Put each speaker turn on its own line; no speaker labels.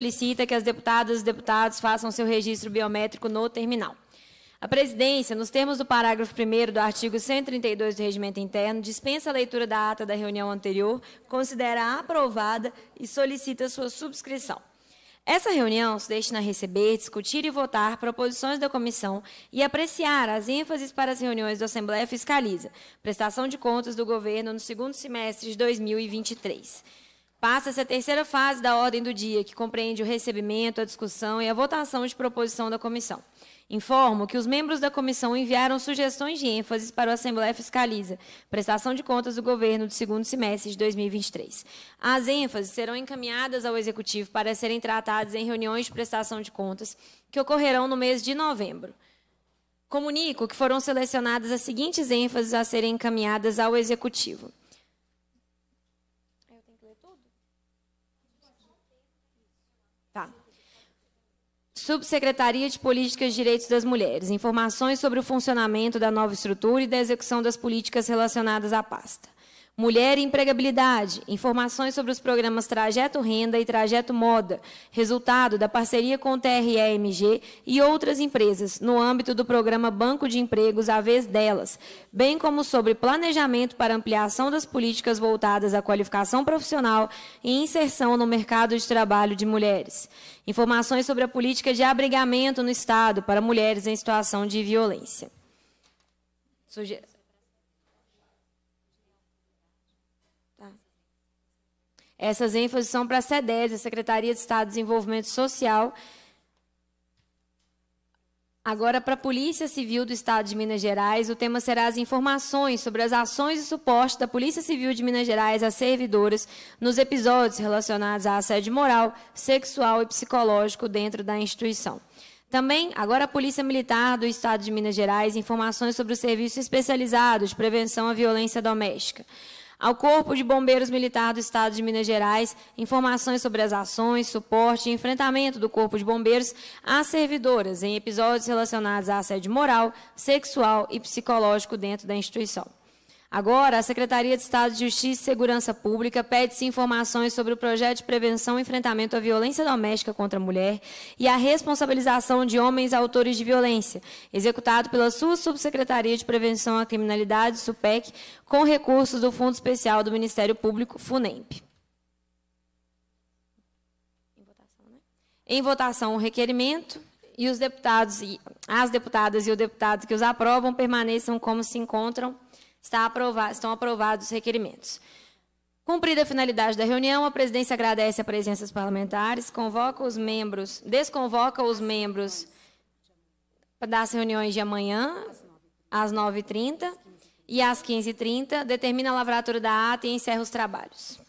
solicita que as deputadas e deputados façam seu registro biométrico no terminal. A presidência, nos termos do parágrafo 1 do artigo 132 do Regimento Interno, dispensa a leitura da ata da reunião anterior, considera aprovada e solicita sua subscrição. Essa reunião se destina a receber, discutir e votar proposições da comissão e apreciar as ênfases para as reuniões da Assembleia Fiscaliza, prestação de contas do governo no segundo semestre de 2023. Passa-se a terceira fase da ordem do dia, que compreende o recebimento, a discussão e a votação de proposição da comissão. Informo que os membros da comissão enviaram sugestões de ênfases para o Assembleia Fiscaliza, prestação de contas do governo do segundo semestre de 2023. As ênfases serão encaminhadas ao Executivo para serem tratadas em reuniões de prestação de contas que ocorrerão no mês de novembro. Comunico que foram selecionadas as seguintes ênfases a serem encaminhadas ao Executivo eu tenho que ler tudo? Tá. Subsecretaria de Políticas e Direitos das Mulheres. Informações sobre o funcionamento da nova estrutura e da execução das políticas relacionadas à pasta. Mulher e empregabilidade, informações sobre os programas Trajeto Renda e Trajeto Moda, resultado da parceria com o TREMG e outras empresas, no âmbito do programa Banco de Empregos A Vez Delas, bem como sobre planejamento para ampliação das políticas voltadas à qualificação profissional e inserção no mercado de trabalho de mulheres. Informações sobre a política de abrigamento no Estado para mulheres em situação de violência. Sugestão. Essas ênfases são para a SEDES, a Secretaria de Estado de Desenvolvimento Social. Agora, para a Polícia Civil do Estado de Minas Gerais, o tema será as informações sobre as ações e suporte da Polícia Civil de Minas Gerais às servidoras nos episódios relacionados a assédio moral, sexual e psicológico dentro da instituição. Também, agora a Polícia Militar do Estado de Minas Gerais, informações sobre o Serviço Especializado de Prevenção à Violência Doméstica. Ao Corpo de Bombeiros Militar do Estado de Minas Gerais, informações sobre as ações, suporte e enfrentamento do Corpo de Bombeiros às servidoras em episódios relacionados a assédio moral, sexual e psicológico dentro da instituição. Agora, a Secretaria de Estado de Justiça e Segurança Pública pede-se informações sobre o projeto de prevenção e enfrentamento à violência doméstica contra a mulher e a responsabilização de homens autores de violência, executado pela sua Subsecretaria de Prevenção à Criminalidade, SUPEC, com recursos do Fundo Especial do Ministério Público, FUNEMP. Em votação, né? o requerimento e os deputados, as deputadas e o deputado que os aprovam permaneçam como se encontram Aprovado, estão aprovados os requerimentos. Cumprida a finalidade da reunião, a presidência agradece a presença dos parlamentares, convoca os membros, desconvoca os membros das reuniões de amanhã, às 9h30 e às 15h30, determina a lavratura da ata e encerra os trabalhos.